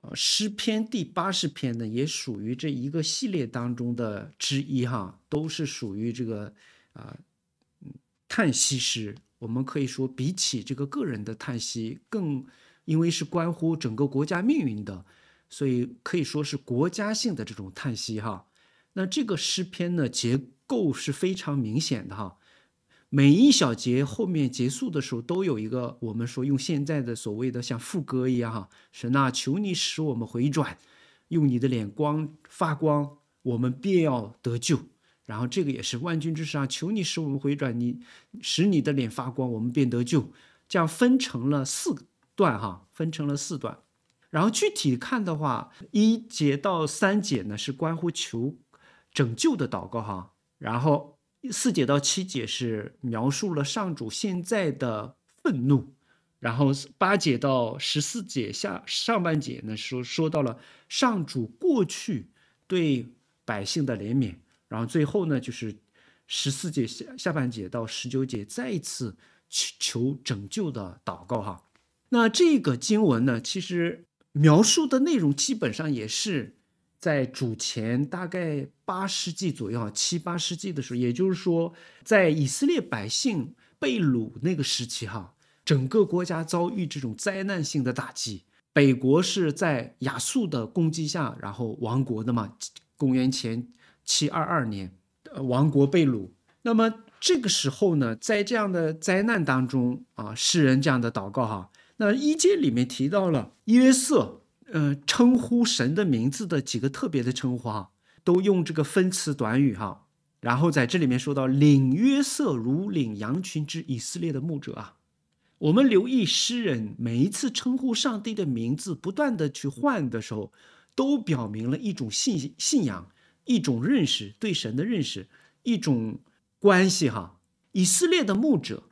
呃，诗篇第八十篇呢，也属于这一个系列当中的之一哈，都是属于这个啊叹息诗。我们可以说，比起这个个人的叹息，更因为是关乎整个国家命运的，所以可以说是国家性的这种叹息哈。那这个诗篇呢，结构是非常明显的哈。每一小节后面结束的时候都有一个，我们说用现在的所谓的像副歌一样哈，神呐，求你使我们回转，用你的脸光发光，我们便要得救。然后这个也是万军之上，求你使我们回转，你使你的脸发光，我们便得救。这样分成了四段哈，分成了四段。然后具体看的话，一节到三节呢是关乎求拯救的祷告哈，然后。四节到七节是描述了上主现在的愤怒，然后八节到十四节下上半节呢说说到了上主过去对百姓的怜悯，然后最后呢就是十四节下下半节到十九节再一次求求拯救的祷告哈。那这个经文呢，其实描述的内容基本上也是。在主前大概八世纪左右，七八世纪的时候，也就是说，在以色列百姓被掳那个时期，哈，整个国家遭遇这种灾难性的打击。北国是在亚述的攻击下，然后亡国的嘛。公元前七二二年，呃，亡国被掳。那么这个时候呢，在这样的灾难当中啊，诗人这样的祷告哈，那一节里面提到了约瑟。嗯，称呼神的名字的几个特别的称呼哈，都用这个分词短语哈。然后在这里面说到领约瑟如领羊群之以色列的牧者啊，我们留意诗人每一次称呼上帝的名字，不断的去换的时候，都表明了一种信信仰、一种认识对神的认识、一种关系哈。以色列的牧者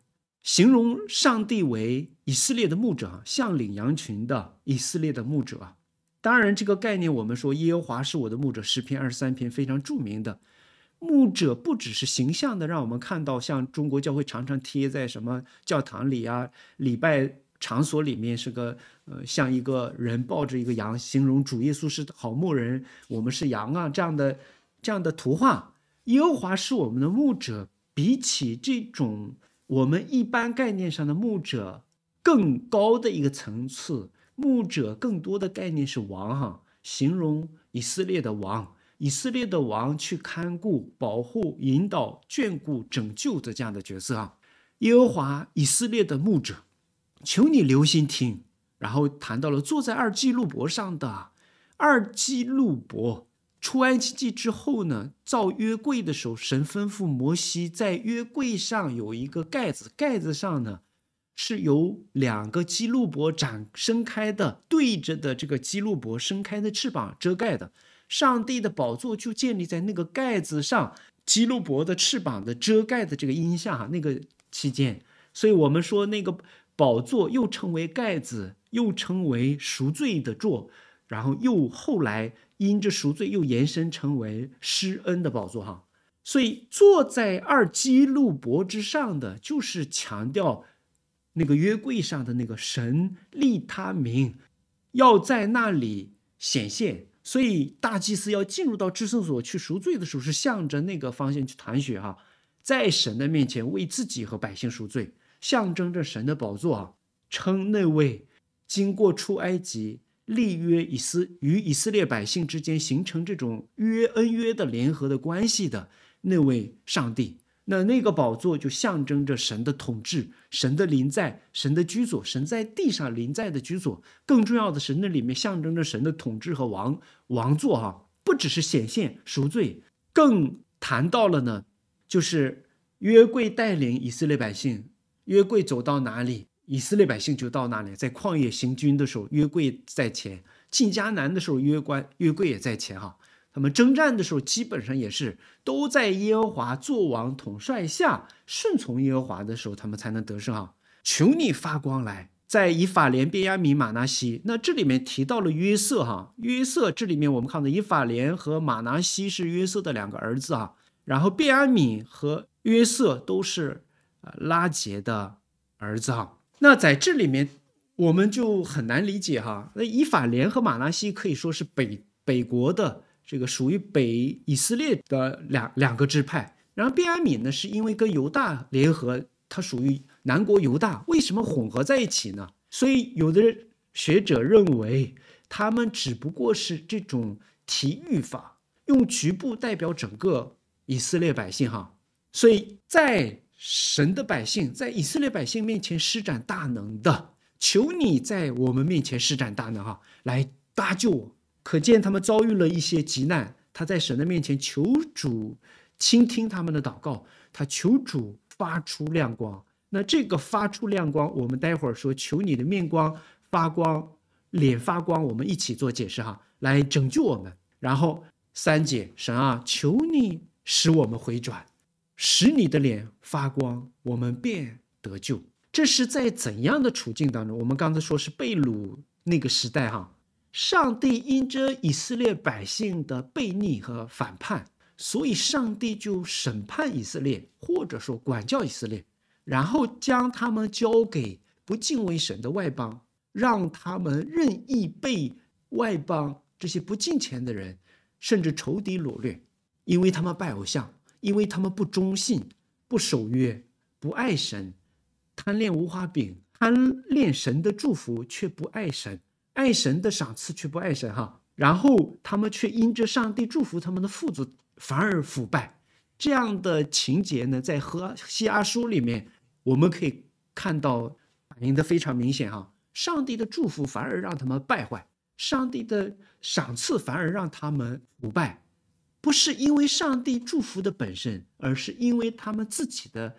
形容上帝为。以色列的牧者啊，像领羊群的以色列的牧者。啊。当然，这个概念我们说耶和华是我的牧者，十篇、二十三篇非常著名的牧者，不只是形象的让我们看到，像中国教会常常贴在什么教堂里啊、礼拜场所里面是个呃像一个人抱着一个羊，形容主耶稣是好牧人，我们是羊啊这样的这样的图画。耶和华是我们的牧者，比起这种我们一般概念上的牧者。更高的一个层次，牧者更多的概念是王哈，形容以色列的王，以色列的王去看顾、保护、引导、眷顾、拯救的这样的角色啊，耶和华以色列的牧者，求你留心听。然后谈到了坐在二基路伯上的二基路伯，出埃及记之后呢，造约柜的时候，神吩咐摩西在约柜上有一个盖子，盖子上呢。是由两个基路伯展伸开的、对着的这个基路伯伸开的翅膀遮盖的，上帝的宝座就建立在那个盖子上，基路伯的翅膀的遮盖的这个音下哈，那个期间，所以我们说那个宝座又称为盖子，又称为赎罪的座，然后又后来因着赎罪又延伸成为施恩的宝座哈，所以坐在二基路伯之上的就是强调。那个约柜上的那个神利他明，要在那里显现，所以大祭司要进入到至圣所去赎罪的时候，是向着那个方向去谈血哈，在神的面前为自己和百姓赎罪，象征着神的宝座啊，称那位经过出埃及立约以斯与以色列百姓之间形成这种约恩约的联合的关系的那位上帝。那那个宝座就象征着神的统治、神的临在、神的居所，神在地上临在的居所。更重要的是，那里面象征着神的统治和王王座哈，不只是显现赎罪，更谈到了呢，就是约柜带领以色列百姓，约柜走到哪里，以色列百姓就到哪里。在旷野行军的时候，约柜在前；进迦南的时候，约关约柜也在前哈。他们征战的时候，基本上也是都在耶和华做王统帅下，顺从耶和华的时候，他们才能得胜啊！求你发光来，在以法莲、便雅悯、马拿西。那这里面提到了约瑟哈，约瑟这里面我们看到以法莲和马拿西是约瑟的两个儿子啊，然后便雅悯和约瑟都是拉杰的儿子啊。那在这里面我们就很难理解哈，那以法莲和马拿西可以说是北北国的。这个属于北以色列的两两个支派，然后便雅悯呢，是因为跟犹大联合，它属于南国犹大，为什么混合在一起呢？所以有的学者认为，他们只不过是这种提喻法，用局部代表整个以色列百姓哈。所以在神的百姓，在以色列百姓面前施展大能的，求你在我们面前施展大能哈，来搭救我。可见他们遭遇了一些急难，他在神的面前求主倾听他们的祷告，他求主发出亮光。那这个发出亮光，我们待会儿说，求你的面光发光，脸发光，我们一起做解释哈，来拯救我们。然后三姐，神啊，求你使我们回转，使你的脸发光，我们便得救。这是在怎样的处境当中？我们刚才说是被掳那个时代哈。上帝因着以色列百姓的悖逆和反叛，所以上帝就审判以色列，或者说管教以色列，然后将他们交给不敬畏神的外邦，让他们任意被外邦这些不敬虔的人，甚至仇敌掳掠，因为他们拜偶像，因为他们不忠信、不守约、不爱神，贪恋无花饼，贪恋神的祝福却不爱神。爱神的赏赐却不爱神哈，然后他们却因着上帝祝福他们的父子反而腐败，这样的情节呢，在和西阿书里面我们可以看到反映得非常明显哈。上帝的祝福反而让他们败坏，上帝的赏赐反而让他们腐败，不是因为上帝祝福的本身，而是因为他们自己的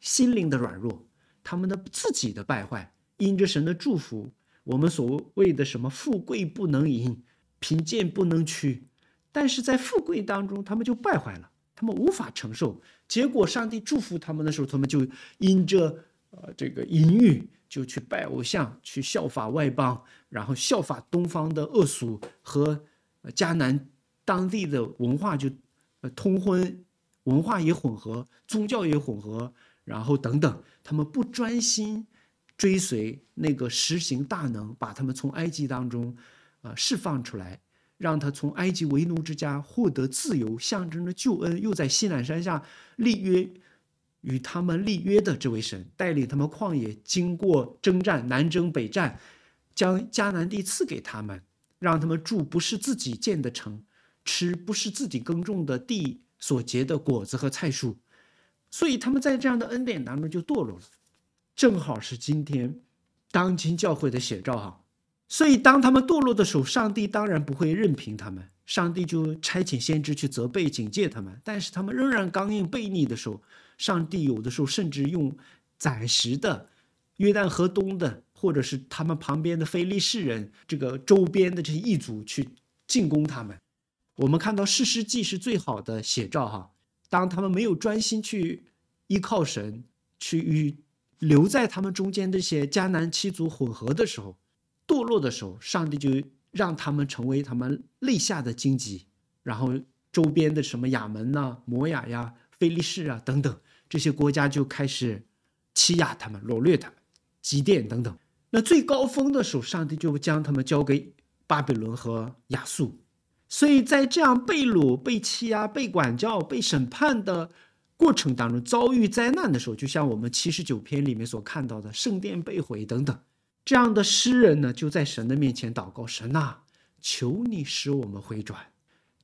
心灵的软弱，他们的自己的败坏，因着神的祝福。我们所谓的什么富贵不能淫，贫贱不能屈，但是在富贵当中，他们就败坏了，他们无法承受。结果上帝祝福他们的时候，他们就因着呃这个淫欲，就去拜偶像，去效法外邦，然后效法东方的恶俗和迦南当地的文化，就呃通婚，文化也混合，宗教也混合，然后等等，他们不专心。追随那个实行大能，把他们从埃及当中，啊，释放出来，让他从埃及为奴之家获得自由，象征着救恩。又在西南山下立约，与他们立约的这位神，带领他们旷野，经过征战，南征北战，将迦南地赐给他们，让他们住不是自己建的城，吃不是自己耕种的地所结的果子和菜蔬。所以他们在这样的恩典当中就堕落了。正好是今天，当今教会的写照哈。所以当他们堕落的时候，上帝当然不会任凭他们，上帝就差遣先知去责备、警戒他们。但是他们仍然刚硬悖逆的时候，上帝有的时候甚至用暂时的约旦河东的，或者是他们旁边的非利士人这个周边的这些异族去进攻他们。我们看到《士师记》是最好的写照哈。当他们没有专心去依靠神，去与。留在他们中间这些迦南七族混合的时候、堕落的时候，上帝就让他们成为他们肋下的荆棘，然后周边的什么亚门呐、摩亚呀、菲利士啊等等这些国家就开始欺压他们、掳掠他们、祭奠等等。那最高峰的时候，上帝就将他们交给巴比伦和亚述。所以在这样被掳、被欺压、被管教、被审判的。过程当中遭遇灾难的时候，就像我们七十九篇里面所看到的圣殿被毁等等，这样的诗人呢就在神的面前祷告：“神啊，求你使我们回转，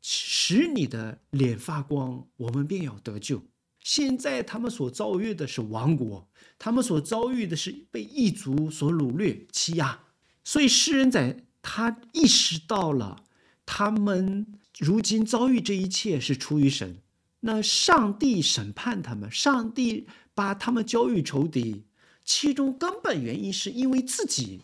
使你的脸发光，我们便要得救。”现在他们所遭遇的是亡国，他们所遭遇的是被异族所掳掠欺压，所以诗人在他意识到了他们如今遭遇这一切是出于神。那上帝审判他们，上帝把他们交予仇敌，其中根本原因是因为自己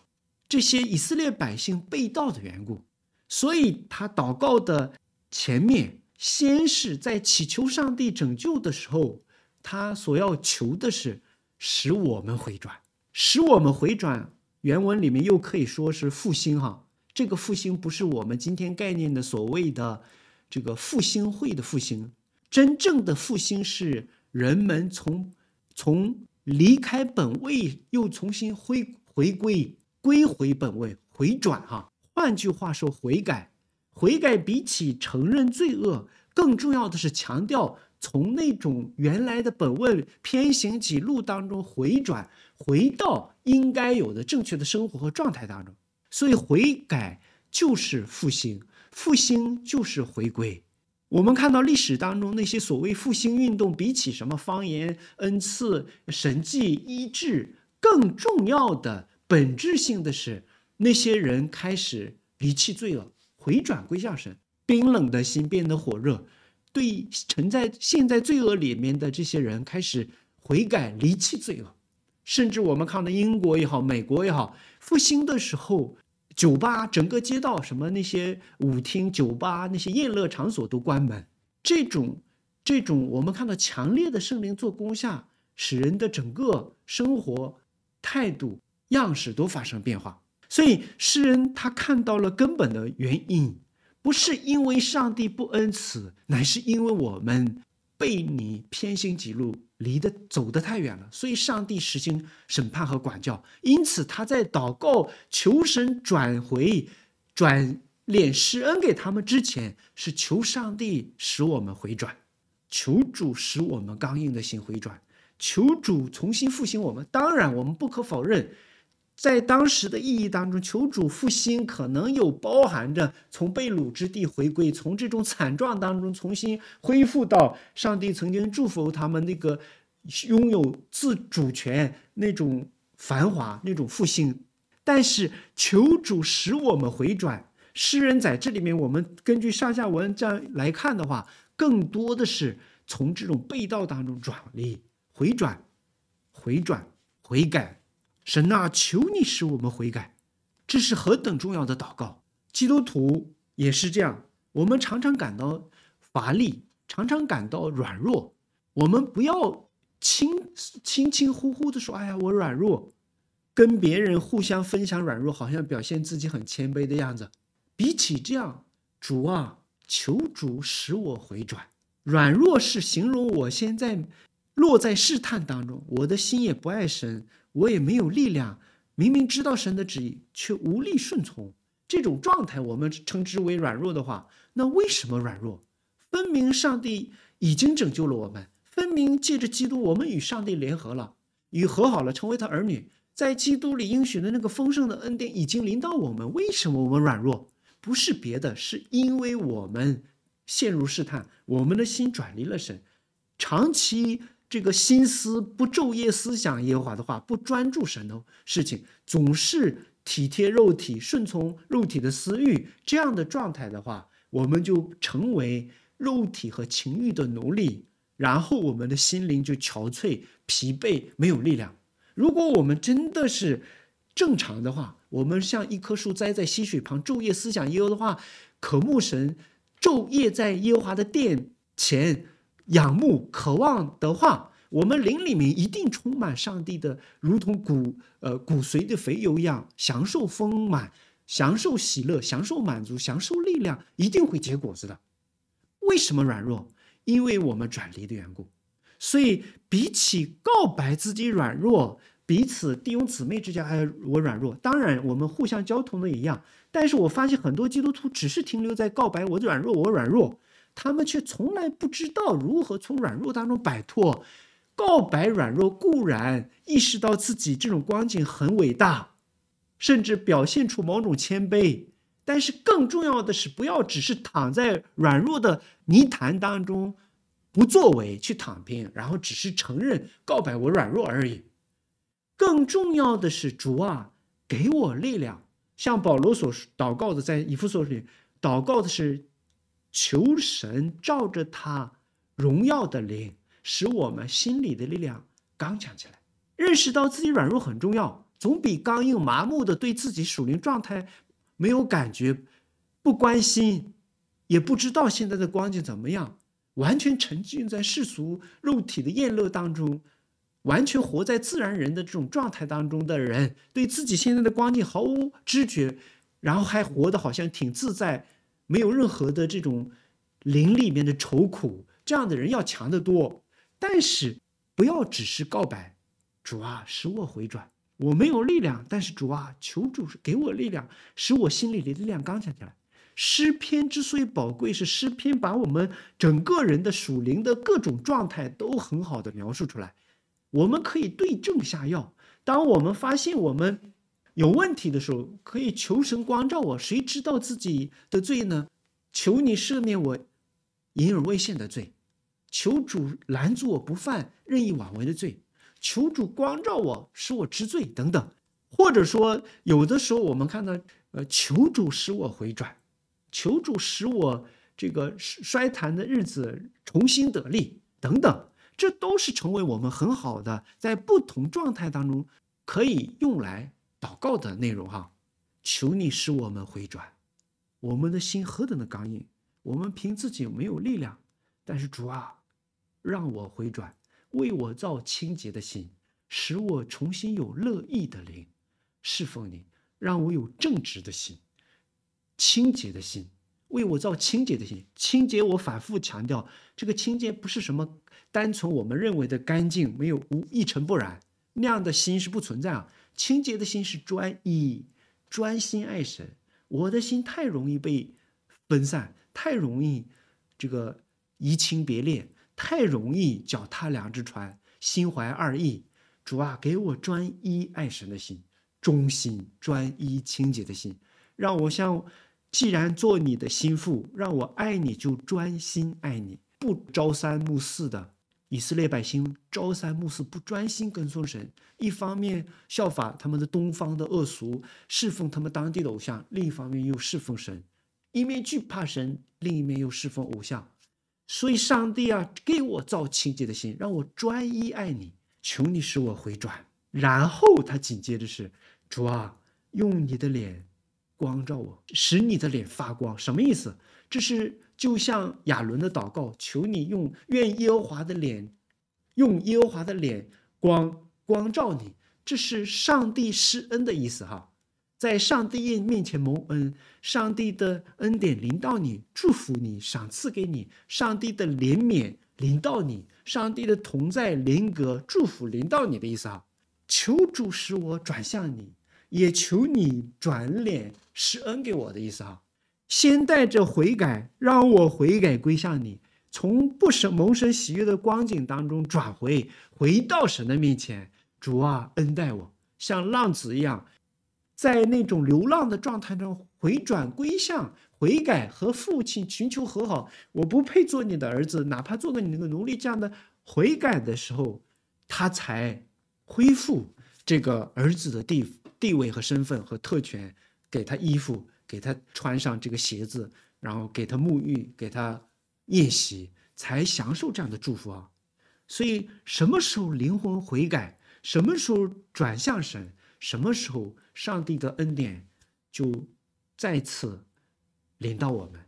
这些以色列百姓被盗的缘故。所以他祷告的前面，先是在祈求上帝拯救的时候，他所要求的是使我们回转，使我们回转。原文里面又可以说是复兴，哈，这个复兴不是我们今天概念的所谓的这个复兴会的复兴。真正的复兴是人们从从离开本位，又重新回回归归回本位，回转哈。换句话说，悔改，悔改比起承认罪恶更重要的是强调从那种原来的本位偏行几路当中回转，回到应该有的正确的生活和状态当中。所以，悔改就是复兴，复兴就是回归。我们看到历史当中那些所谓复兴运动，比起什么方言恩赐、神迹医治更重要的、本质性的是，那些人开始离弃罪恶，回转归向神，冰冷的心变得火热，对沉在现在罪恶里面的这些人开始悔改、离弃罪恶，甚至我们看到英国也好、美国也好复兴的时候。酒吧、整个街道、什么那些舞厅、酒吧那些宴乐场所都关门。这种、这种，我们看到强烈的圣灵做工下，使人的整个生活态度、样式都发生变化。所以，诗人他看到了根本的原因，不是因为上帝不恩慈，乃是因为我们。被你偏心几路，离得走得太远了，所以上帝实行审判和管教。因此他在祷告求神转回、转脸施恩给他们之前，是求上帝使我们回转，求主使我们刚硬的心回转，求主重新复兴我们。当然，我们不可否认。在当时的意义当中，求主复兴可能有包含着从被掳之地回归，从这种惨状当中重新恢复到上帝曾经祝福他们那个拥有自主权那种繁华那种复兴。但是求主使我们回转，诗人在这里面，我们根据上下文这样来看的话，更多的是从这种被盗当中转离、回转、回转、回改。神啊，求你使我们悔改，这是何等重要的祷告！基督徒也是这样，我们常常感到乏力，常常感到软弱。我们不要轻轻轻呼呼地说：“哎呀，我软弱。”跟别人互相分享软弱，好像表现自己很谦卑的样子。比起这样，主啊，求主使我回转。软弱是形容我现在落在试探当中，我的心也不爱神。我也没有力量，明明知道神的旨意，却无力顺从。这种状态，我们称之为软弱的话，那为什么软弱？分明上帝已经拯救了我们，分明借着基督，我们与上帝联合了，与和好了，成为他儿女，在基督里应许的那个丰盛的恩典已经临到我们。为什么我们软弱？不是别的，是因为我们陷入试探，我们的心转离了神，长期。这个心思不昼夜思想耶和华的话，不专注神的事情，总是体贴肉体，顺从肉体的私欲，这样的状态的话，我们就成为肉体和情欲的奴隶，然后我们的心灵就憔悴、疲惫，没有力量。如果我们真的是正常的话，我们像一棵树栽在溪水旁，昼夜思想耶和华，渴慕神，昼夜在耶和华的殿前。仰慕、渴望的话，我们灵里面一定充满上帝的，如同骨呃骨髓的肥油一样，享受丰满，享受喜乐，享受满足，享受力量，一定会结果子的。为什么软弱？因为我们转离的缘故。所以，比起告白自己软弱，彼此弟兄姊妹之间还我软弱，当然我们互相交通的一样。但是我发现很多基督徒只是停留在告白我软弱，我软弱。他们却从来不知道如何从软弱当中摆脱。告白软弱固然意识到自己这种光景很伟大，甚至表现出某种谦卑。但是更重要的是，不要只是躺在软弱的泥潭当中不作为，去躺平，然后只是承认告白我软弱而已。更重要的是，主啊，给我力量，像保罗所祷告的，在以弗所里祷告的是。求神照着他荣耀的灵，使我们心里的力量刚强起来。认识到自己软弱很重要，总比刚硬麻木的对自己属灵状态没有感觉、不关心，也不知道现在的光景怎么样，完全沉浸在世俗肉体的厌乐当中，完全活在自然人的这种状态当中的人，对自己现在的光景毫无知觉，然后还活得好像挺自在。没有任何的这种灵里面的愁苦，这样的人要强得多。但是不要只是告白，主啊使我回转，我没有力量，但是主啊求主给我力量，使我心里的力量刚强起来。诗篇之所以宝贵，是诗篇把我们整个人的属灵的各种状态都很好的描述出来，我们可以对症下药。当我们发现我们。有问题的时候，可以求神光照我。谁知道自己的罪呢？求你赦免我隐忍未现的罪，求主拦阻我不犯任意妄为的罪，求主光照我，使我知罪等等。或者说，有的时候我们看到，呃，求主使我回转，求主使我这个衰残的日子重新得力等等，这都是成为我们很好的在不同状态当中可以用来。祷告的内容哈，求你使我们回转，我们的心何等的刚硬，我们凭自己没有力量，但是主啊，让我回转，为我造清洁的心，使我重新有乐意的灵，侍奉你，让我有正直的心，清洁的心，为我造清洁的心，清洁。我反复强调，这个清洁不是什么单纯我们认为的干净，没有无一尘不染那样的心是不存在啊。清洁的心是专一、专心爱神。我的心太容易被分散，太容易这个移情别恋，太容易脚踏两只船，心怀二意。主啊，给我专一爱神的心，忠心、专一、清洁的心，让我像既然做你的心腹，让我爱你就专心爱你，不朝三暮四的。以色列百姓朝三暮四，不专心跟从神。一方面效法他们的东方的恶俗，侍奉他们当地的偶像；另一方面又侍奉神，一面惧怕神，另一面又侍奉偶像。所以，上帝啊，给我造清洁的心，让我专一爱你，求你使我回转。然后他紧接着是：主啊，用你的脸光照我，使你的脸发光。什么意思？这是。就像亚伦的祷告，求你用愿耶和华的脸，用耶和华的脸光光照你，这是上帝施恩的意思哈，在上帝面前蒙恩，上帝的恩典临到你，祝福你，赏赐给你，上帝的怜悯临到你，上帝的同在临格，祝福临到你的意思哈，求主使我转向你，也求你转脸施恩给我的意思哈。先带着悔改，让我悔改归向你，从不神蒙神喜悦的光景当中转回，回到神的面前。主啊，恩待我，像浪子一样，在那种流浪的状态中回转归向悔改和父亲，寻求和好。我不配做你的儿子，哪怕做个你那个奴隶，这样的悔改的时候，他才恢复这个儿子的地地位和身份和特权，给他依附。给他穿上这个鞋子，然后给他沐浴，给他宴席，才享受这样的祝福啊。所以，什么时候灵魂悔改，什么时候转向神，什么时候上帝的恩典就再次领到我们。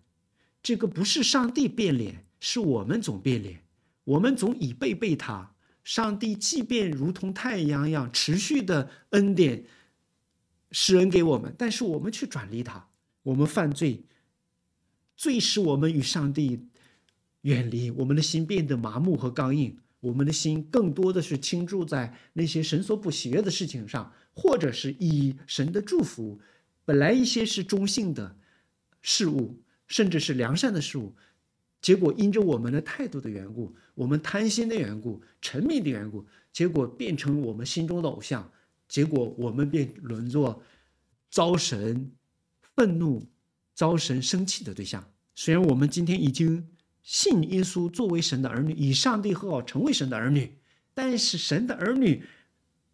这个不是上帝变脸，是我们总变脸，我们总以背背他。上帝即便如同太阳一样持续的恩典。施恩给我们，但是我们去转离他。我们犯罪，最使我们与上帝远离。我们的心变得麻木和刚硬，我们的心更多的是倾注在那些神所不喜悦的事情上，或者是以神的祝福本来一些是中性的事物，甚至是良善的事物，结果因着我们的态度的缘故，我们贪心的缘故，沉迷的缘故，结果变成我们心中的偶像。结果，我们便沦作招神愤怒、招神生气的对象。虽然我们今天已经信耶稣，作为神的儿女，以上帝和好成为神的儿女，但是神的儿女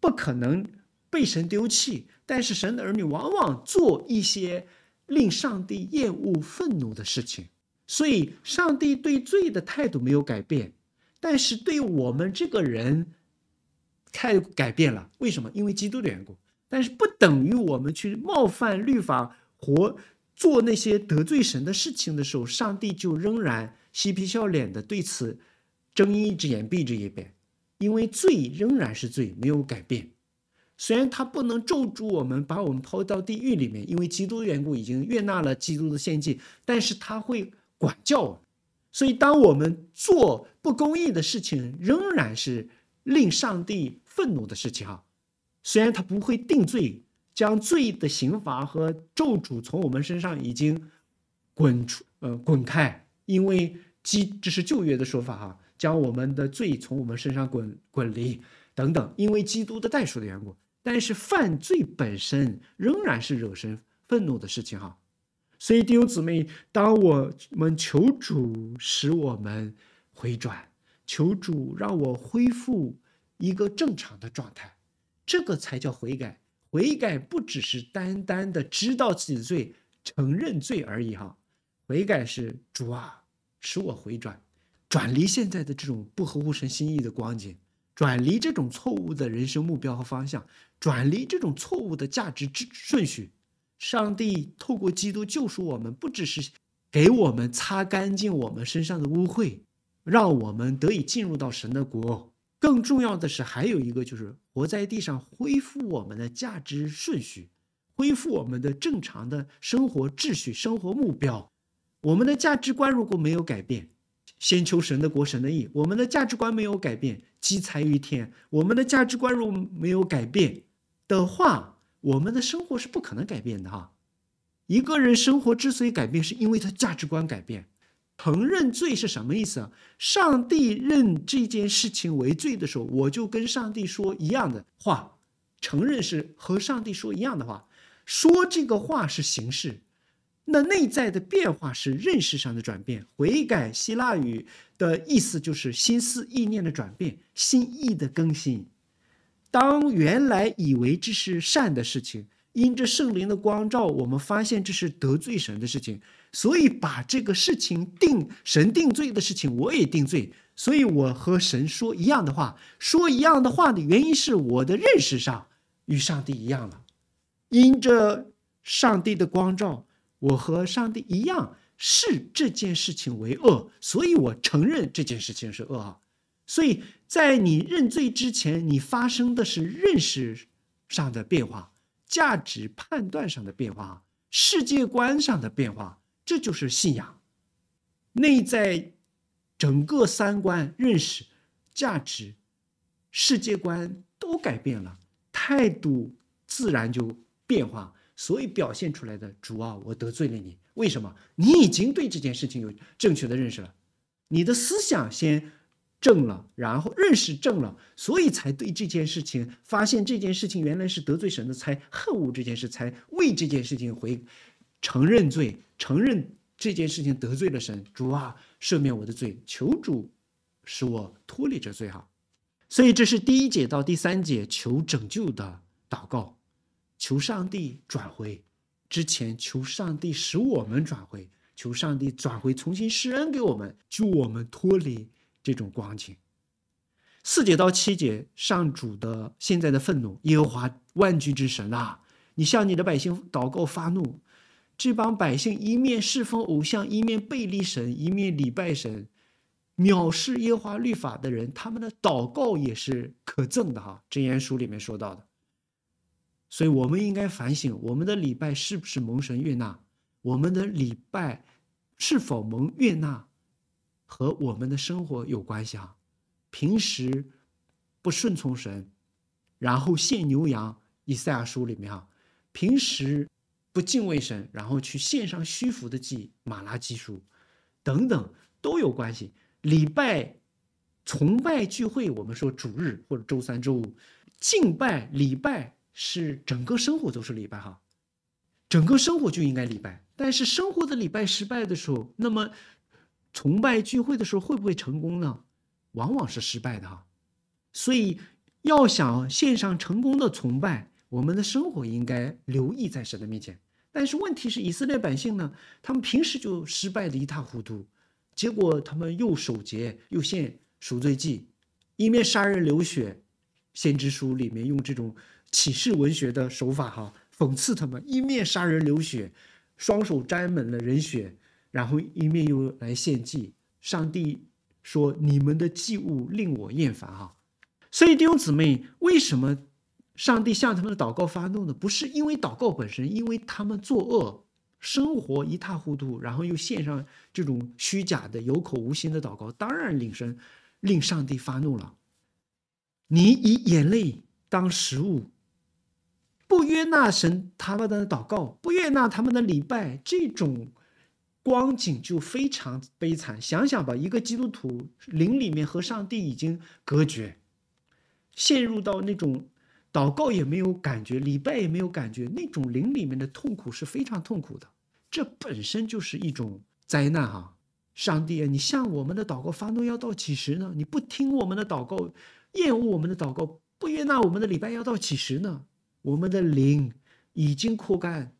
不可能被神丢弃。但是神的儿女往往做一些令上帝厌恶、愤怒的事情，所以上帝对罪的态度没有改变，但是对我们这个人。太改变了，为什么？因为基督的缘故。但是不等于我们去冒犯律法或做那些得罪神的事情的时候，上帝就仍然嬉皮笑脸的对此睁一只眼闭一只眼，因为罪仍然是罪，没有改变。虽然他不能咒诅我们，把我们抛到地狱里面，因为基督的缘故已经悦纳了基督的献祭，但是他会管教我们。所以当我们做不公义的事情，仍然是令上帝。愤怒的事情哈，虽然他不会定罪，将罪的刑罚和咒诅从我们身上已经滚出，呃，滚开，因为基这是旧约的说法哈，将我们的罪从我们身上滚滚离等等，因为基督的代数的缘故，但是犯罪本身仍然是惹神愤怒的事情哈。所以弟兄姊妹，当我们求主使我们回转，求主让我恢复。一个正常的状态，这个才叫悔改。悔改不只是单单的知道自己罪、承认罪而已哈。悔改是主啊，使我回转，转离现在的这种不合乎神心意的光景，转离这种错误的人生目标和方向，转离这种错误的价值之顺序。上帝透过基督救赎我们，不只是给我们擦干净我们身上的污秽，让我们得以进入到神的国。更重要的是，还有一个就是活在地上，恢复我们的价值顺序，恢复我们的正常的生活秩序、生活目标。我们的价值观如果没有改变，先求神的国、神的义；我们的价值观没有改变，积财于天；我们的价值观如果没有改变的话，我们的生活是不可能改变的哈。一个人生活之所以改变，是因为他价值观改变。承认罪是什么意思啊？上帝认这件事情为罪的时候，我就跟上帝说一样的话，承认是和上帝说一样的话，说这个话是形式，那内在的变化是认识上的转变，悔改。希腊语的意思就是心思意念的转变，心意的更新。当原来以为这是善的事情，因着圣灵的光照，我们发现这是得罪神的事情。所以把这个事情定神定罪的事情，我也定罪。所以我和神说一样的话，说一样的话的原因是我的认识上与上帝一样了。因着上帝的光照，我和上帝一样，视这件事情为恶，所以我承认这件事情是恶。所以在你认罪之前，你发生的是认识上的变化、价值判断上的变化、世界观上的变化。这就是信仰，内在整个三观、认识、价值、世界观都改变了，态度自然就变化，所以表现出来的主啊，我得罪了你，为什么？你已经对这件事情有正确的认识了，你的思想先正了，然后认识正了，所以才对这件事情发现这件事情原来是得罪神的，才恨恶这件事，才为这件事情回。承认罪，承认这件事情得罪了神主啊，赦免我的罪，求主使我脱离这罪哈。所以这是第一节到第三节求拯救的祷告，求上帝转回，之前求上帝使我们转回，求上帝转回重新施恩给我们，救我们脱离这种光景。四节到七节上主的现在的愤怒，耶和华万军之神啊，你向你的百姓祷告发怒。这帮百姓一面侍奉偶像，一面背离神，一面礼拜神，藐视耶和华律法的人，他们的祷告也是可憎的哈。箴言书里面说到的，所以我们应该反省，我们的礼拜是不是蒙神悦纳？我们的礼拜是否蒙悦纳？和我们的生活有关系啊。平时不顺从神，然后献牛羊。以赛亚书里面哈，平时。不敬畏神，然后去献上虚浮的祭、马拉基书，等等都有关系。礼拜、崇拜聚会，我们说主日或者周三、周五，敬拜礼拜是整个生活都是礼拜哈，整个生活就应该礼拜。但是生活的礼拜失败的时候，那么崇拜聚会的时候会不会成功呢？往往是失败的哈。所以要想献上成功的崇拜，我们的生活应该留意在神的面前。但是问题是，以色列百姓呢？他们平时就失败的一塌糊涂，结果他们又守节又献赎罪祭，一面杀人流血。先知书里面用这种启示文学的手法哈，讽刺他们一面杀人流血，双手沾满了人血，然后一面又来献祭。上帝说：“你们的祭物令我厌烦啊！”所以弟兄姊妹，为什么？上帝向他们的祷告发怒的不是因为祷告本身，因为他们作恶，生活一塌糊涂，然后又献上这种虚假的有口无心的祷告，当然令神、令上帝发怒了。你以眼泪当食物，不约纳神他们的祷告，不悦纳他们的礼拜，这种光景就非常悲惨。想想吧，一个基督徒灵里面和上帝已经隔绝，陷入到那种。祷告也没有感觉，礼拜也没有感觉，那种灵里面的痛苦是非常痛苦的，这本身就是一种灾难哈！上帝啊，你向我们的祷告发怒要到几时呢？你不听我们的祷告，厌恶我们的祷告，不悦纳我们的礼拜要到几时呢？我们的灵已经枯干，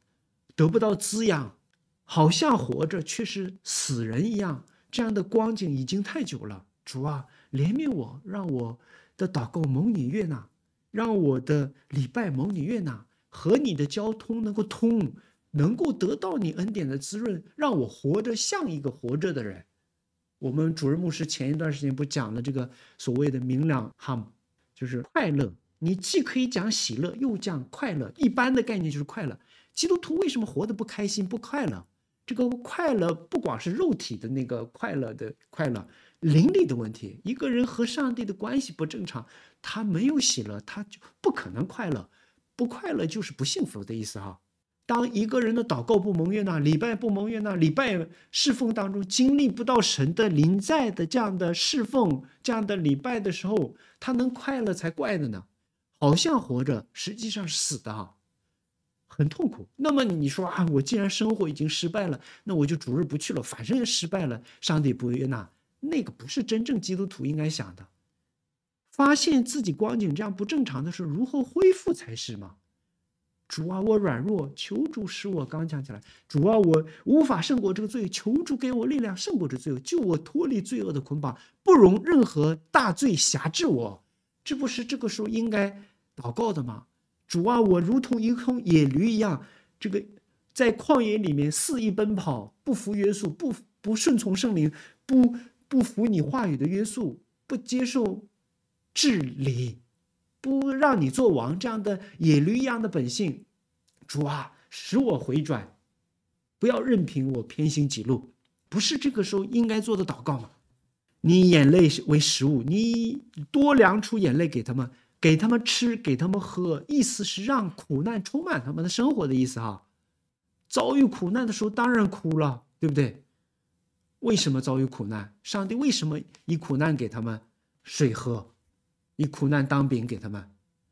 得不到滋养，好像活着却是死人一样，这样的光景已经太久了。主啊，怜悯我，让我的祷告蒙你悦纳。让我的礼拜、蒙你悦纳和你的交通能够通，能够得到你恩典的滋润，让我活得像一个活着的人。我们主任牧师前一段时间不讲了，这个所谓的明亮哈，姆，就是快乐。你既可以讲喜乐，又讲快乐，一般的概念就是快乐。基督徒为什么活得不开心、不快乐？这个快乐不光是肉体的那个快乐的快乐，灵力的问题。一个人和上帝的关系不正常，他没有喜乐，他就不可能快乐。不快乐就是不幸福的意思哈。当一个人的祷告不蒙悦纳，礼拜不蒙悦纳，礼拜侍奉当中经历不到神的临在的这样的侍奉，这样的礼拜的时候，他能快乐才怪的呢。好像活着，实际上是死的哈。很痛苦。那么你说啊，我既然生活已经失败了，那我就主日不去了，反正也失败了，上帝不悦纳，那个不是真正基督徒应该想的。发现自己光景这样不正常的时候，如何恢复才是嘛？主啊，我软弱，求主使我刚强起来。主啊，我无法胜过这个罪，求主给我力量胜过这罪恶，救我脱离罪恶的捆绑，不容任何大罪辖制我。这不是这个时候应该祷告的吗？主啊，我如同一头野驴一样，这个在旷野里面肆意奔跑，不服约束，不不顺从圣灵，不不服你话语的约束，不接受治理，不让你做王这样的野驴一样的本性。主啊，使我回转，不要任凭我偏行己路。不是这个时候应该做的祷告吗？你眼泪为食物，你多量出眼泪给他们。给他们吃，给他们喝，意思是让苦难充满他们的生活的意思哈。遭遇苦难的时候当然哭了，对不对？为什么遭遇苦难？上帝为什么以苦难给他们水喝，以苦难当饼给他们？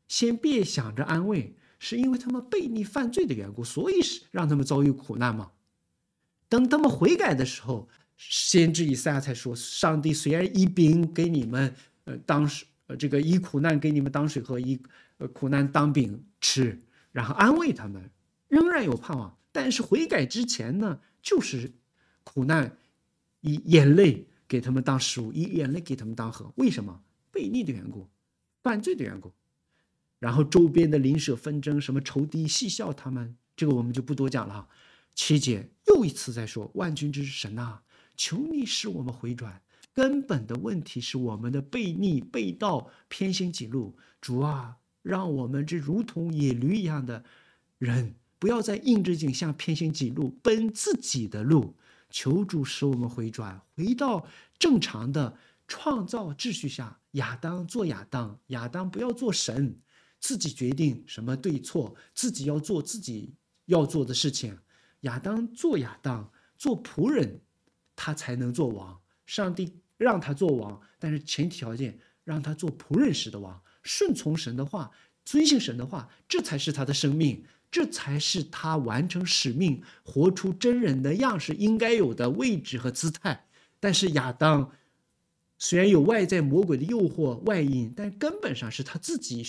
先别想着安慰，是因为他们背逆犯罪的缘故，所以是让他们遭遇苦难吗？等他们悔改的时候，先知以赛亚才说：上帝虽然以饼给你们，呃，当时。这个以苦难给你们当水喝，以呃苦难当饼吃，然后安慰他们，仍然有盼望。但是悔改之前呢，就是苦难，以眼泪给他们当食物，以眼泪给他们当喝。为什么悖逆的缘故，犯罪的缘故？然后周边的邻舍纷争，什么仇敌戏笑他们，这个我们就不多讲了哈。七姐又一次在说：“万军之神啊，求你使我们回转。”根本的问题是我们的悖逆被道偏行己路，主啊，让我们这如同野驴一样的人，不要在应知景下偏行己路，奔自己的路，求主使我们回转，回到正常的创造秩序下。亚当做亚当，亚当不要做神，自己决定什么对错，自己要做自己要做的事情。亚当做亚当，做仆人，他才能做王。上帝。让他做王，但是前提条件让他做仆人时的王，顺从神的话，遵行神的话，这才是他的生命，这才是他完成使命、活出真人的样式应该有的位置和姿态。但是亚当虽然有外在魔鬼的诱惑、外因，但根本上是他自己。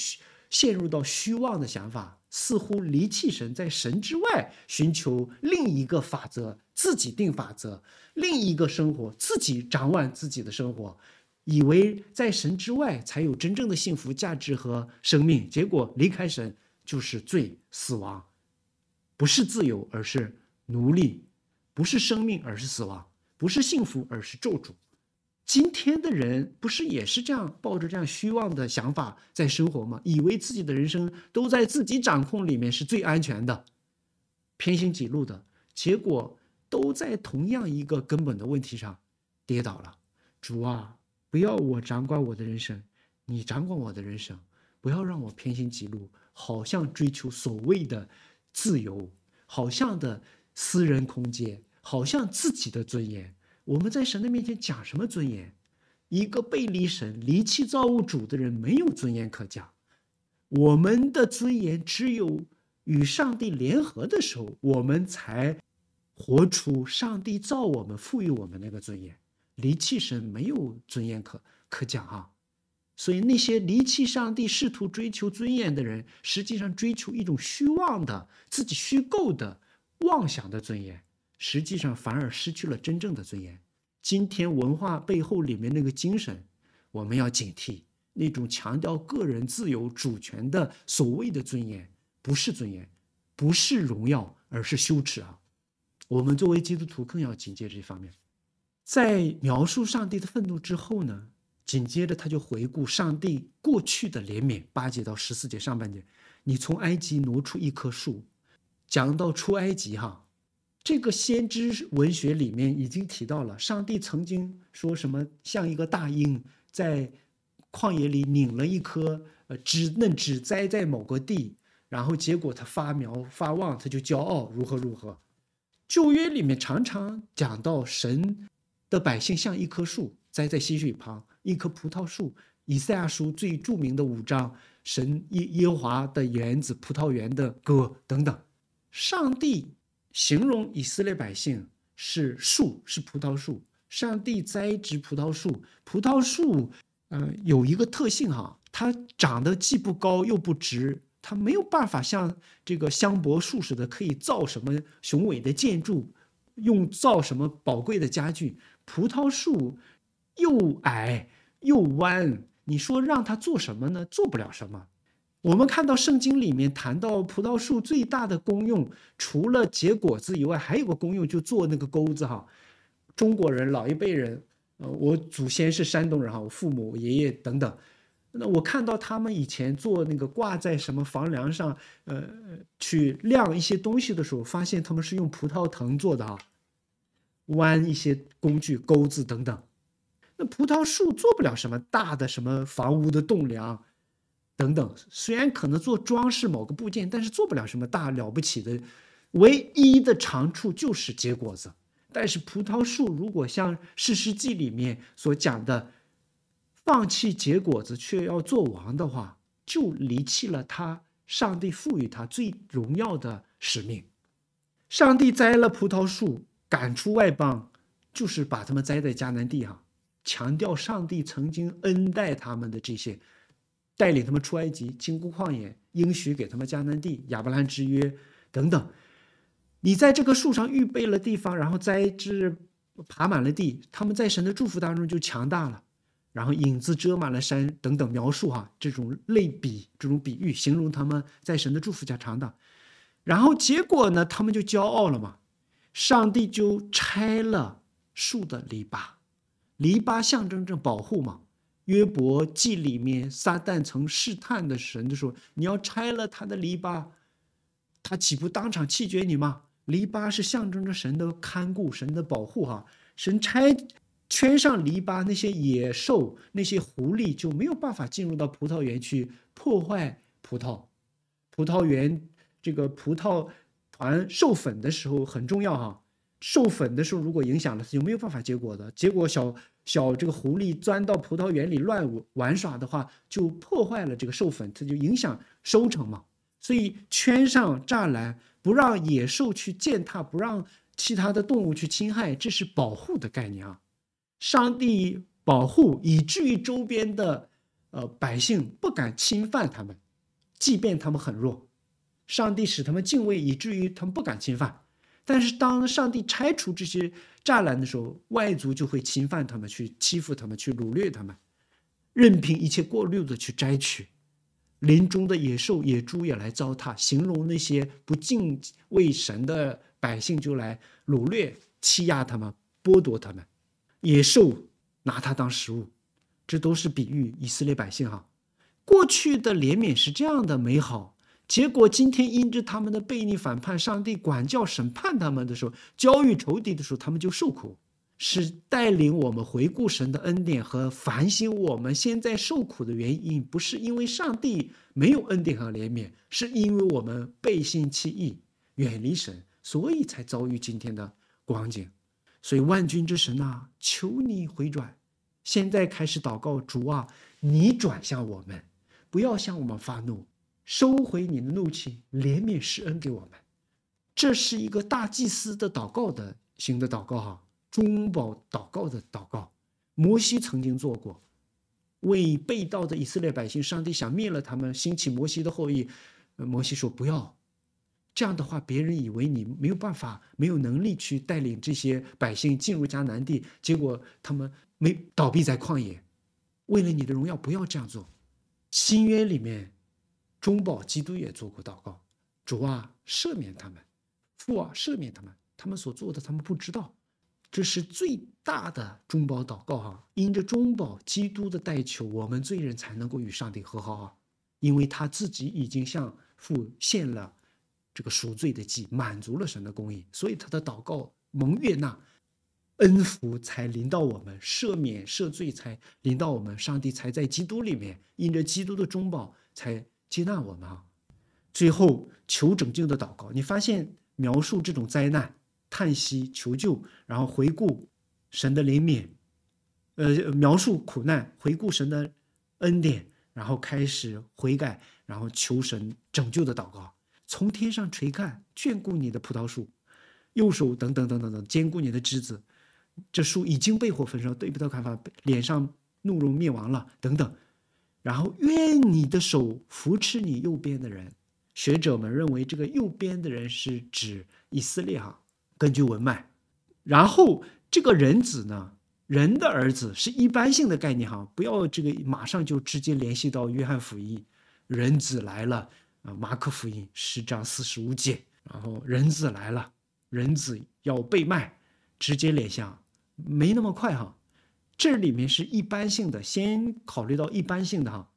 陷入到虚妄的想法，似乎离弃神，在神之外寻求另一个法则，自己定法则，另一个生活，自己掌管自己的生活，以为在神之外才有真正的幸福、价值和生命。结果离开神就是罪、死亡，不是自由，而是奴隶；不是生命，而是死亡；不是幸福，而是咒诅。今天的人不是也是这样抱着这样虚妄的想法在生活吗？以为自己的人生都在自己掌控里面是最安全的，偏心几路的结果都在同样一个根本的问题上跌倒了。主啊，不要我掌管我的人生，你掌管我的人生，不要让我偏心几路，好像追求所谓的自由，好像的私人空间，好像自己的尊严。我们在神的面前讲什么尊严？一个背离神、离弃造物主的人没有尊严可讲。我们的尊严只有与上帝联合的时候，我们才活出上帝造我们、赋予我们那个尊严。离弃神没有尊严可可讲啊！所以那些离弃上帝、试图追求尊严的人，实际上追求一种虚妄的、自己虚构的、妄想的尊严。实际上反而失去了真正的尊严。今天文化背后里面那个精神，我们要警惕那种强调个人自由主权的所谓的尊严，不是尊严，不是荣耀，而是羞耻啊！我们作为基督徒更要警戒这方面。在描述上帝的愤怒之后呢，紧接着他就回顾上帝过去的怜悯，八节到十四节上半节。你从埃及挪出一棵树，讲到出埃及哈。这个先知文学里面已经提到了，上帝曾经说什么像一个大鹰在旷野里拧了一颗呃枝嫩枝栽在某个地，然后结果它发苗发旺，它就骄傲如何如何。旧约里面常常讲到神的百姓像一棵树栽在溪水旁，一棵葡萄树。以赛亚书最著名的五章，神耶耶华的园子、葡萄园的歌等等，上帝。形容以色列百姓是树，是葡萄树。上帝栽植葡萄树，葡萄树，嗯，有一个特性哈，它长得既不高又不直，它没有办法像这个香柏树似的可以造什么雄伟的建筑，用造什么宝贵的家具。葡萄树又矮又弯，你说让它做什么呢？做不了什么。我们看到圣经里面谈到葡萄树最大的功用，除了结果子以外，还有个功用，就做那个钩子哈。中国人老一辈人，呃，我祖先是山东人哈，我父母、爷爷等等。那我看到他们以前做那个挂在什么房梁上，呃，去晾一些东西的时候，发现他们是用葡萄藤做的哈，弯一些工具、钩子等等。那葡萄树做不了什么大的什么房屋的栋梁。等等，虽然可能做装饰某个部件，但是做不了什么大了不起的。唯一的长处就是结果子。但是葡萄树如果像《世事记》里面所讲的，放弃结果子却要做王的话，就离弃了他上帝赋予他最荣耀的使命。上帝栽了葡萄树，赶出外邦，就是把他们栽在迦南地上，强调上帝曾经恩待他们的这些。带领他们出埃及，金谷旷野，应许给他们迦南地，亚伯兰之约等等。你在这棵树上预备了地方，然后栽植爬满了地。他们在神的祝福当中就强大了，然后影子遮满了山等等描述哈，这种类比，这种比喻，形容他们在神的祝福下强大。然后结果呢，他们就骄傲了嘛，上帝就拆了树的篱笆，篱笆象征着保护嘛。约伯记里面，撒旦曾试探的神的时候，你要拆了他的篱笆，他岂不当场气绝你吗？”篱笆是象征着神的看顾、神的保护。哈，神拆圈上篱笆，那些野兽、那些狐狸就没有办法进入到葡萄园去破坏葡萄。葡萄园这个葡萄团授粉的时候很重要哈。授粉的时候，如果影响了，就没有办法结果的。结果，小小这个狐狸钻到葡萄园里乱玩耍的话，就破坏了这个授粉，它就影响收成嘛。所以圈上栅栏，不让野兽去践踏，不让其他的动物去侵害，这是保护的概念啊。上帝保护，以至于周边的呃百姓不敢侵犯他们，即便他们很弱，上帝使他们敬畏，以至于他们不敢侵犯。但是，当上帝拆除这些栅栏的时候，外族就会侵犯他们，去欺负他们，去掳掠他们，任凭一切过滤的去摘取。林中的野兽、野猪也来糟蹋，形容那些不敬畏神的百姓就来掳掠、欺压他们、剥夺他们。野兽拿它当食物，这都是比喻以色列百姓哈。过去的怜悯是这样的美好。结果，今天因着他们的背逆反叛，上帝管教审判他们的时候，交遇仇敌的时候，他们就受苦。是带领我们回顾神的恩典和反省我们现在受苦的原因，不是因为上帝没有恩典和怜悯，是因为我们背信弃义，远离神，所以才遭遇今天的光景。所以，万军之神啊，求你回转！现在开始祷告，主啊，你转向我们，不要向我们发怒。收回你的怒气，怜悯施恩给我们。这是一个大祭司的祷告的型的祷告，哈，中保祷告的祷告。摩西曾经做过，为被盗的以色列百姓，上帝想灭了他们，兴起摩西的后裔。摩西说不要，这样的话别人以为你没有办法，没有能力去带领这些百姓进入迦南地，结果他们没倒闭在旷野。为了你的荣耀，不要这样做。新约里面。中保基督也做过祷告，主啊，赦免他们，父啊，赦免他们。他们所做的，他们不知道，这是最大的中保祷告啊！因着中保基督的代求，我们罪人才能够与上帝和好啊！因为他自己已经向父献了这个赎罪的祭，满足了神的公义，所以他的祷告蒙悦纳，恩福才临到我们，赦免赦罪才临到我们，上帝才在基督里面，因着基督的中保才。接纳我们啊。最后求拯救的祷告。你发现描述这种灾难、叹息、求救，然后回顾神的怜悯，呃，描述苦难，回顾神的恩典，然后开始悔改，然后求神拯救的祷告。从天上垂看，眷顾你的葡萄树，右手等等等等等，兼顾你的枝子。这树已经被火焚烧，对不到干发脸上怒容灭亡了，等等。然后，愿你的手扶持你右边的人。学者们认为，这个右边的人是指以色列哈，根据文脉。然后，这个人子呢，人的儿子是一般性的概念哈，不要这个马上就直接联系到约翰福音，人子来了啊，马克福音十章四十五节，然后人子来了，人子要被卖，直接联想没那么快哈。这里面是一般性的，先考虑到一般性的哈，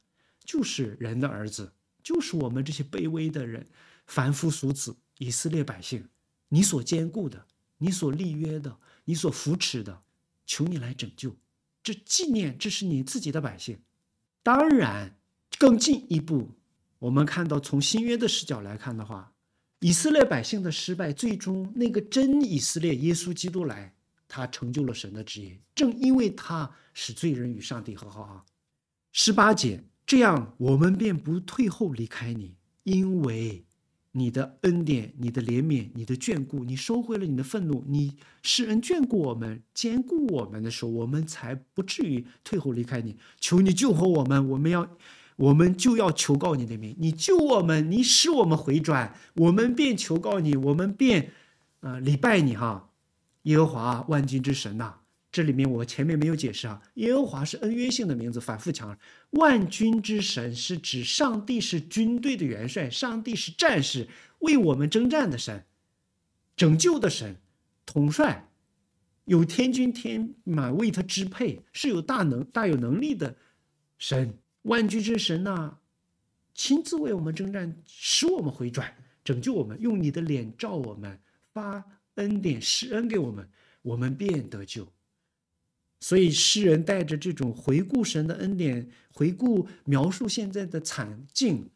就是人的儿子，就是我们这些卑微的人、凡夫俗子、以色列百姓，你所坚固的，你所立约的，你所扶持的，求你来拯救。这纪念，这是你自己的百姓。当然，更进一步，我们看到从新约的视角来看的话，以色列百姓的失败，最终那个真以色列耶稣基督来。他成就了神的旨意，正因为他使罪人与上帝和好啊，十八节，这样我们便不退后离开你，因为你的恩典、你的怜悯、你的眷顾，你收回了你的愤怒，你施恩眷顾我们、兼顾我们的时候，我们才不至于退后离开你。求你救活我们，我们要，我们就要求告你的名，你救我们，你使我们回转，我们便求告你，我们便，呃，礼拜你哈。耶和华万军之神呐，这里面我前面没有解释啊。耶和华是恩约性的名字，反复强调。万军之神是指上帝是军队的元帅，上帝是战士为我们征战的神，拯救的神，统帅，有天军天马为他支配，是有大能大有能力的神。万军之神呐，亲自为我们征战，使我们回转，拯救我们，用你的脸照我们，发。恩典施恩给我们，我们便得救。所以诗人带着这种回顾神的恩典，回顾描述现在的惨境，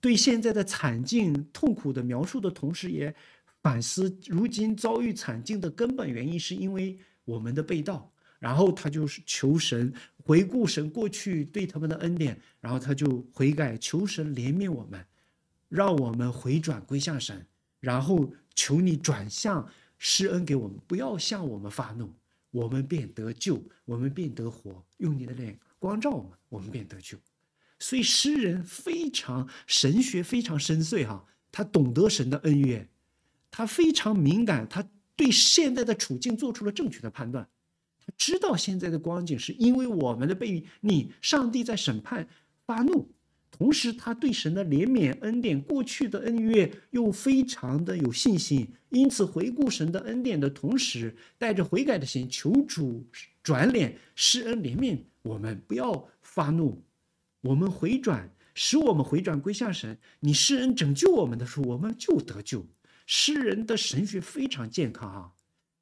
对现在的惨境痛苦的描述的同时，也反思如今遭遇惨境的根本原因是因为我们的被盗。然后他就是求神回顾神过去对他们的恩典，然后他就悔改，求神怜悯我们，让我们回转归向神，然后。求你转向施恩给我们，不要向我们发怒，我们便得救，我们便得活，用你的脸光照我们，我们便得救。所以诗人非常神学，非常深邃哈，他懂得神的恩怨，他非常敏感，他对现在的处境做出了正确的判断，他知道现在的光景是因为我们的悖逆，你上帝在审判发怒。同时，他对神的怜悯恩典、过去的恩怨又非常的有信心，因此回顾神的恩典的同时，带着悔改的心，求主转脸施恩怜悯我们，不要发怒，我们回转，使我们回转归向神。你施恩拯救我们的时候，我们就得救。诗人的神学非常健康啊，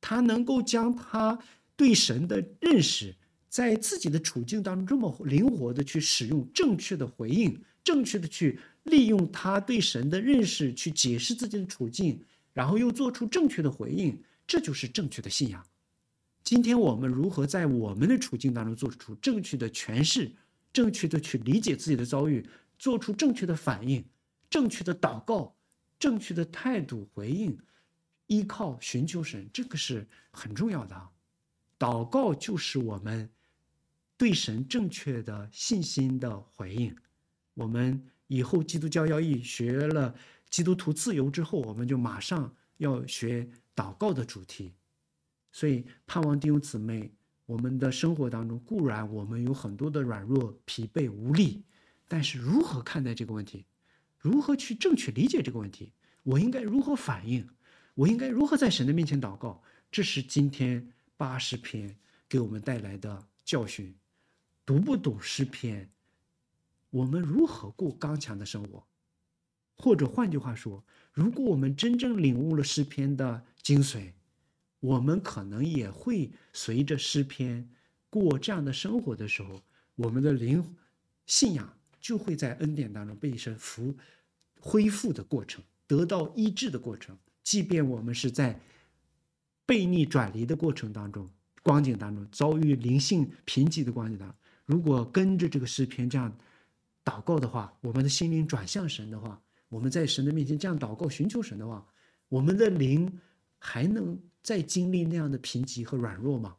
他能够将他对神的认识。在自己的处境当中，这么灵活的去使用正确的回应，正确的去利用他对神的认识去解释自己的处境，然后又做出正确的回应，这就是正确的信仰。今天我们如何在我们的处境当中做出正确的诠释，正确的去理解自己的遭遇，做出正确的反应，正确的祷告，正确的态度回应，依靠寻求神，这个是很重要的祷告就是我们。对神正确的信心的回应，我们以后基督教要义学了基督徒自由之后，我们就马上要学祷告的主题。所以，盼望弟兄姊妹，我们的生活当中固然我们有很多的软弱、疲惫、无力，但是如何看待这个问题，如何去正确理解这个问题，我应该如何反应，我应该如何在神的面前祷告，这是今天八十篇给我们带来的教训。读不懂诗篇，我们如何过刚强的生活？或者换句话说，如果我们真正领悟了诗篇的精髓，我们可能也会随着诗篇过这样的生活的时候，我们的灵信仰就会在恩典当中被神复恢复的过程，得到医治的过程。即便我们是在背逆转离的过程当中，光景当中遭遇灵性贫瘠的光景当。中，如果跟着这个诗篇这样祷告的话，我们的心灵转向神的话，我们在神的面前这样祷告、寻求神的话，我们的灵还能再经历那样的贫瘠和软弱吗？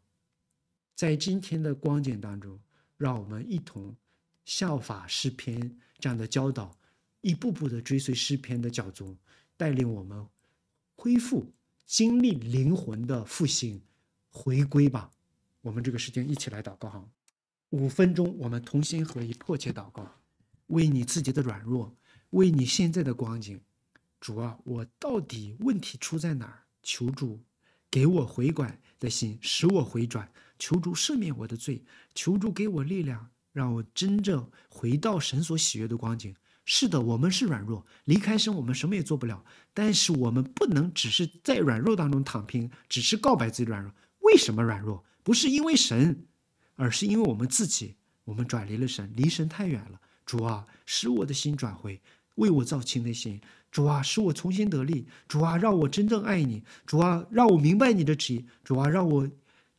在今天的光景当中，让我们一同效法诗篇这样的教导，一步步地追随诗篇的脚踪，带领我们恢复、经历灵魂的复兴、回归吧。我们这个时间一起来祷告哈。五分钟，我们同心合一，迫切祷告，为你自己的软弱，为你现在的光景，主啊，我到底问题出在哪儿？求主给我回转的心，使我回转。求主赦免我的罪，求主给我力量，让我真正回到神所喜悦的光景。是的，我们是软弱，离开神我们什么也做不了。但是我们不能只是在软弱当中躺平，只是告白自己软弱。为什么软弱？不是因为神。而是因为我们自己，我们转离了神，离神太远了。主啊，使我的心转回，为我造清的心。主啊，使我重新得力。主啊，让我真正爱你。主啊，让我明白你的旨意。主啊，让我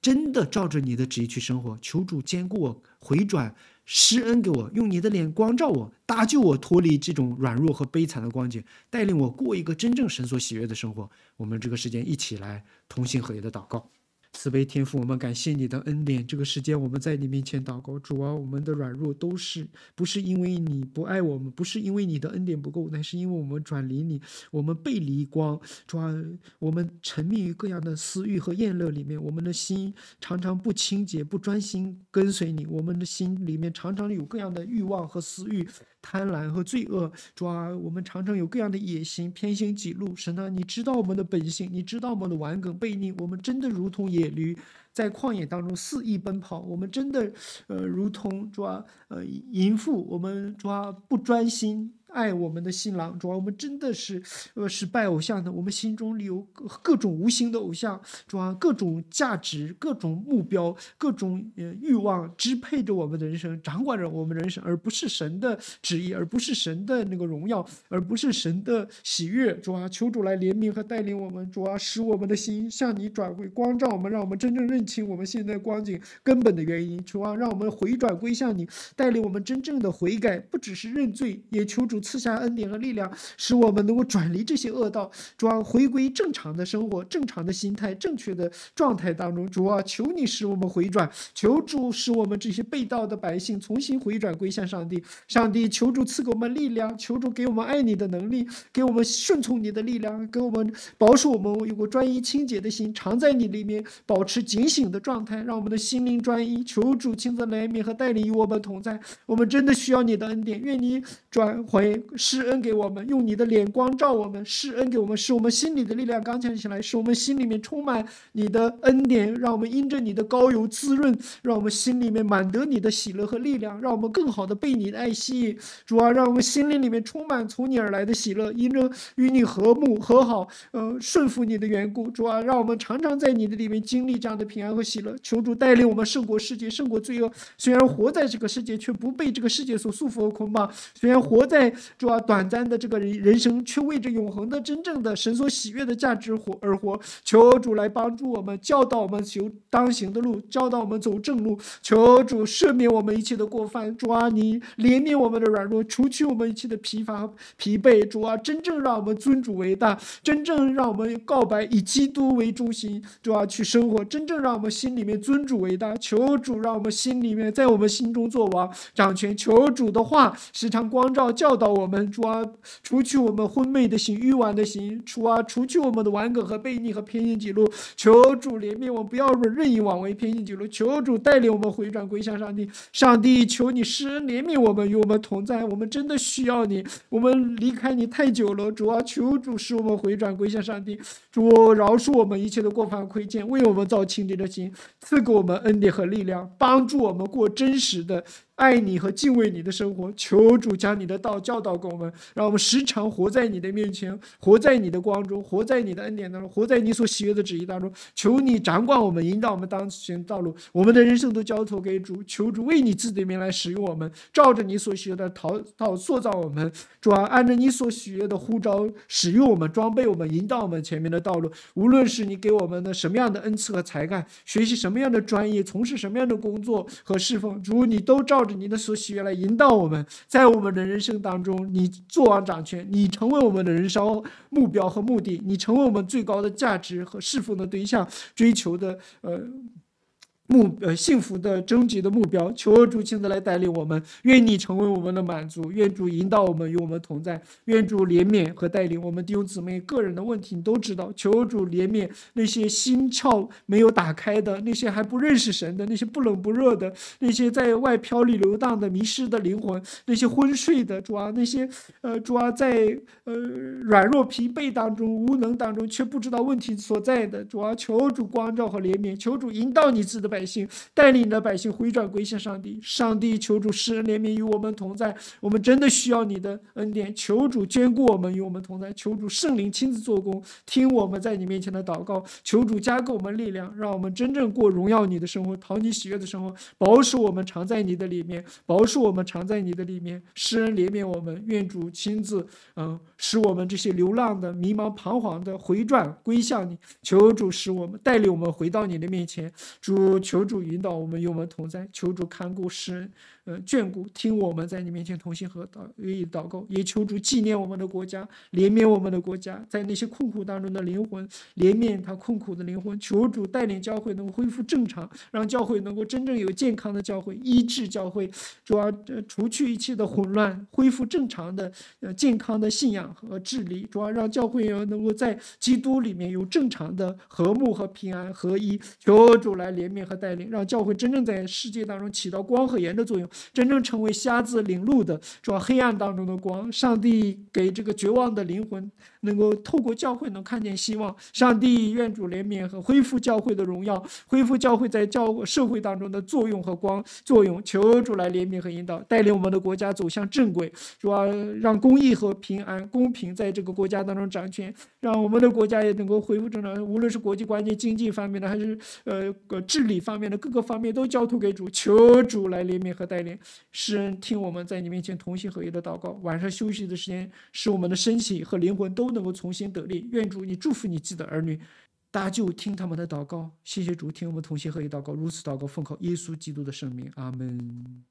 真的照着你的旨意去生活。求主坚固我回转，施恩给我，用你的脸光照我，搭救我脱离这种软弱和悲惨的光景，带领我过一个真正神所喜悦的生活。我们这个时间一起来同心合意的祷告。慈悲天赋，我们感谢你的恩典。这个时间，我们在你面前祷告，主啊，我们的软弱都是不是因为你不爱我们，不是因为你的恩典不够，那是因为我们转离你，我们背离光，主啊，我们沉迷于各样的私欲和厌乐里面，我们的心常常不清洁，不专心跟随你，我们的心里面常常有各样的欲望和私欲。贪婪和罪恶，主啊，我们常常有各样的野心，偏行己路。神啊，你知道我们的本性，你知道我们的顽梗悖逆，我们真的如同野驴。在旷野当中肆意奔跑，我们真的，呃，如同抓呃淫妇，我们抓不专心爱我们的新郎，抓我们真的是，呃，是拜偶像的，我们心中有各各种无形的偶像，抓各种价值、各种目标、各种呃欲望支配着我们的人生，掌管着我们人生，而不是神的旨意，而不是神的那个荣耀，而不是神的喜悦，主啊，求主来怜悯和带领我们，主啊，使我们的心向你转回，光照我们，让我们真正认。请我们现在光景根本的原因，主啊，让我们回转归向你，带领我们真正的悔改，不只是认罪，也求主赐下恩典和力量，使我们能够转离这些恶道，主啊，回归正常的生活、正常的心态、正确的状态当中。主啊，求你使我们回转，求主使我们这些被道的百姓重新回转归向上帝。上帝，求主赐给我们力量，求主给我们爱你的能力，给我们顺从你的力量，给我们保守我们有个专一清洁的心，常在你里面，保持警醒的状态，让我们的心灵专一。求主亲自怜悯和带领与我们同在。我们真的需要你的恩典，愿你转回施恩给我们，用你的脸光照我们，施恩给我们，使我们心里的力量刚强起来，使我们心里面充满你的恩典。让我们因着你的高油滋润，让我们心里面满得你的喜乐和力量，让我们更好的被你的爱吸引。主啊，让我们心灵里面充满从你而来的喜乐，因着与你和睦和好，呃，顺服你的缘故。主啊，让我们常常在你的里面经历这样的平。平安和喜乐，求主带领我们胜过世界，胜过罪恶。虽然活在这个世界，却不被这个世界所束缚和捆绑；虽然活在主啊短暂的这个人生，却为着永恒的、真正的神所喜悦的价值活而活。求主来帮助我们，教导我们求当行的路，教导我们走正路。求主赦免我们一切的过犯，主啊，你怜悯我们的软弱，除去我们一切的疲乏和疲惫。主啊，真正让我们尊主为大，真正让我们告白以基督为中心，主啊，去生活，真正让。让我们心里面尊主为大，求主让我们心里面在我们心中做王掌权。求主的话时常光照教导我们，主啊，除去我们昏昧的心、欲望的心，除啊，除去我们的顽梗和悖逆和偏心记录。求主怜悯我们，不要任任意妄为偏心记录。求主带领我们回转归向上帝。上帝，求你施恩怜悯我们，与我们同在。我们真的需要你。我们离开你太久了，主啊，求主使我们回转归向上帝。主饶恕我们一切的过犯亏欠，为我们造清点。热心赐给我们恩典和力量，帮助我们过真实的。爱你和敬畏你的生活，求主将你的道教导给我们，让我们时常活在你的面前，活在你的光中，活在你的恩典当中，活在你所喜悦的旨意当中。求你掌管我们，引导我们当前道路。我们的人生都交托给主，求主为你自己的名来使用我们，照着你所喜悦的陶陶塑造我们，主按照你所喜悦的呼召使用我们，装备我们，引导我们前面的道路。无论是你给我们的什么样的恩赐和才干，学习什么样的专业，从事什么样的工作和侍奉主，你都照。你的所喜悦来引导我们，在我们的人生当中，你做王掌权，你成为我们的人生目标和目的，你成为我们最高的价值和侍奉的对象，追求的呃。目呃，幸福的终极的目标，求主亲自来带领我们。愿你成为我们的满足，愿主引导我们与我们同在。愿主怜悯和带领我们弟兄姊妹个人的问题，你都知道。求主怜悯那些心窍没有打开的，那些还不认识神的，那些不冷不热的，那些在外漂里流荡的迷失的灵魂，那些昏睡的主啊，那些呃，主啊，在呃软弱疲惫当中、无能当中，却不知道问题所在的主啊，求主光照和怜悯，求主引导你，己的呗。百姓带领你的百姓回转归向上帝，上帝求主使人怜悯与我们同在，我们真的需要你的恩典，求主眷顾我们与我们同在，求主圣灵亲自做工，听我们在你面前的祷告，求主加给我们力量，让我们真正过荣耀你的生活，讨你喜悦的生活，保守我们常在你的里面，保守我们常在你的里面，诗人怜悯我们，愿主亲自嗯使我们这些流浪的迷茫彷徨的回转归向你，求主使我们带领我们回到你的面前，主。求主引导我们，与我们同在；求主看顾世人。呃，眷顾听我们在你面前同心和祷，愿意祷告，也求主纪念我们的国家，怜悯我们的国家，在那些困苦当中的灵魂，怜悯他困苦的灵魂，求主带领教会能够恢复正常，让教会能够真正有健康的教会，医治教会，主要呃、除去一切的混乱，恢复正常的、呃健康的信仰和治理，主要让教会员能够在基督里面有正常的和睦和平安合一，求主来怜悯和带领，让教会真正在世界当中起到光和盐的作用。真正成为瞎子领路的是吧？黑暗当中的光，上帝给这个绝望的灵魂能够透过教会能看见希望。上帝愿主怜悯和恢复教会的荣耀，恢复教会在教社会当中的作用和光作用。求主来怜悯和引导，带领我们的国家走向正轨，是吧？让公益和平安、公平在这个国家当中掌权，让我们的国家也能够恢复正常。无论是国际关系、经济方面的，还是呃治理方面的各个方面，都交托给主，求主来怜悯和带领。诗人听我们在你面前同心合一的祷告，晚上休息的时间使我们的身体和灵魂都能够重新得力。愿主你祝福你自己的儿女，大救听他们的祷告，谢谢主听我们同心合一祷告，如此祷告奉靠耶稣基督的圣名，阿门。